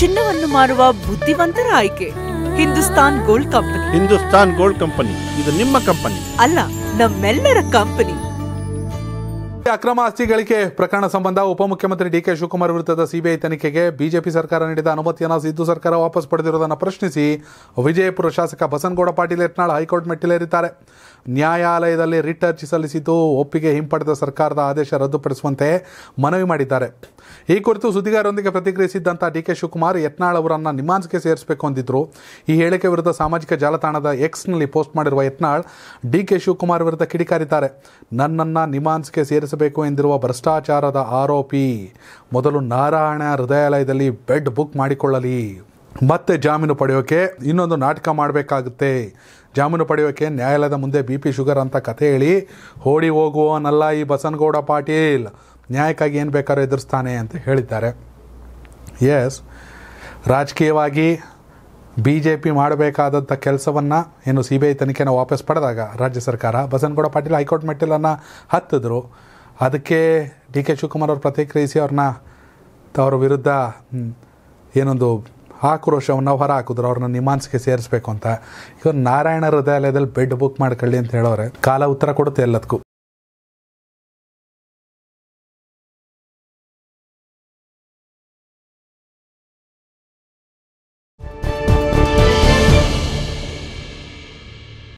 ಚಿನ್ನವನ್ನು ಮಾರುವ ಬುದ್ಧಿವಂತರ ಆಯ್ಕೆ Hindustan gold company Hindustan gold company ಇದು ನಿಮ್ಮ ಕಂಪನಿ ಅಲ್ಲ ನಮ್ಮೆಲ್ಲರ ಕಂಪನಿ ಅಕ್ರಮ ಆಸ್ತಿ ಗಳಿಕೆ ಪ್ರಕರಣ ಸಂಬಂಧ ಉಪಮುಖ್ಯಮಂತ್ರಿ ಡಿ ಕೆ ಶಿವಕುಮಾರ್ ವಿರುದ್ಧದ ಸಿಬಿಐ ತನಿಖೆಗೆ ಬಿಜೆಪಿ ಸರ್ಕಾರ ನೀಡಿದ ಅನುಮತಿಯನ್ನು ಸಿದ್ದು ಸರ್ಕಾರ ವಾಪಸ್ ಪಡೆದಿರುವುದನ್ನು ಪ್ರಶ್ನಿಸಿ ವಿಜಯಪುರ ಶಾಸಕ ಬಸನಗೌಡ ಪಾಟೀಲ್ ಯತ್ನಾಳ್ ಹೈಕೋರ್ಟ್ ಮೆಟ್ಟಿಲೇರಿದ್ದಾರೆ ನ್ಯಾಯಾಲಯದಲ್ಲಿ ರಿಟ್ ಅರ್ಜಿ ಸಲ್ಲಿಸಿದ್ದು ಒಪ್ಪಿಗೆ ಹಿಂಪಡೆದ ಸರ್ಕಾರದ ಆದೇಶ ರದ್ದುಪಡಿಸುವಂತೆ ಮನವಿ ಮಾಡಿದ್ದಾರೆ ಈ ಕುರಿತು ಸುದ್ದಿಗಾರರೊಂದಿಗೆ ಪ್ರತಿಕ್ರಿಯಿಸಿದ್ದಂಥ ಡಿ ಕೆ ಶಿವಕುಮಾರ್ ಯತ್ನಾಳ್ ಅವರನ್ನು ನಿಮಾನ್ಸ್ಗೆ ಸೇರಿಸಬೇಕು ಅಂದಿದ್ರು ಈ ಹೇಳಿಕೆ ವಿರುದ್ಧ ಸಾಮಾಜಿಕ ಜಾಲತಾಣದ ಎಕ್ಸ್ನಲ್ಲಿ ಪೋಸ್ಟ್ ಮಾಡಿರುವ ಯತ್ನಾಳ್ ಡಿ ಕೆ ಶಿವಕುಮಾರ್ ವಿರುದ್ಧ ಕಿಡಿಕಾರಿದ್ದಾರೆ ನನ್ನನ್ನು ನಿಮಾನ್ಸ್ಗೆ ಸೇರಿಸಬೇಕು ಎಂದಿರುವ ಭ್ರಷ್ಟಾಚಾರದ ಆರೋಪಿ ಮೊದಲು ನಾರಾಯಣ ಹೃದಯಾಲಯದಲ್ಲಿ ಬೆಡ್ ಬುಕ್ ಮಾಡಿಕೊಳ್ಳಲಿ ಮತ್ತೆ ಜಾಮೀನು ಪಡೆಯೋಕೆ ಇನ್ನೊಂದು ನಾಟಕ ಮಾಡಬೇಕಾಗುತ್ತೆ ಜಾಮೀನು ಪಡೆಯೋಕೆ ನ್ಯಾಯಾಲಯದ ಮುಂದೆ ಬಿ ಪಿ ಶುಗರ್ ಅಂತ ಕಥೆ ಹೇಳಿ ಓಡಿ ಹೋಗುವನಲ್ಲ ಈ ಬಸನಗೌಡ ಪಾಟೀಲ್ ನ್ಯಾಯಕ್ಕಾಗಿ ಏನು ಬೇಕಾದ್ರೂ ಎದುರಿಸ್ತಾನೆ ಅಂತ ಹೇಳಿದ್ದಾರೆ ಎಸ್ ರಾಜಕೀಯವಾಗಿ ಬಿ ಜೆ ಪಿ ಮಾಡಬೇಕಾದಂಥ ಕೆಲಸವನ್ನು ಏನು ಸಿ ಬಿ ಐ ತನಿಖೆನ ವಾಪಸ್ ಪಡೆದಾಗ ರಾಜ್ಯ ಸರ್ಕಾರ ಬಸನಗೌಡ ಪಾಟೀಲ್ ಹೈಕೋರ್ಟ್ ಮೆಟ್ಟಿಲನ್ನು ಹತ್ತಿದ್ರು ಅದಕ್ಕೆ ಡಿ ಕೆ ಶಿವಕುಮಾರ್ ಅವರು ಪ್ರತಿಕ್ರಿಯಿಸಿ ಅವ್ರನ್ನ ಅವ್ರ ವಿರುದ್ಧ ಏನೊಂದು ಆಕ್ರೋಶವನ್ನು ಹೊರಹಾಕಿದ್ರು ಅವ್ರನ್ನ ನಿಮಾನ್ಸ್ಗೆ ಸೇರಿಸ್ಬೇಕು ಅಂತ ಇವರು ನಾರಾಯಣ ಹೃದಯಾಲಯದಲ್ಲಿ ಬೆಡ್ ಬುಕ್ ಮಾಡ್ಕೊಳ್ಳಿ ಅಂತ ಹೇಳೋರೆ ಕಾಲ ಉತ್ತರ ಕೊಡುತ್ತೆ ಎಲ್ಲದಕ್ಕೂ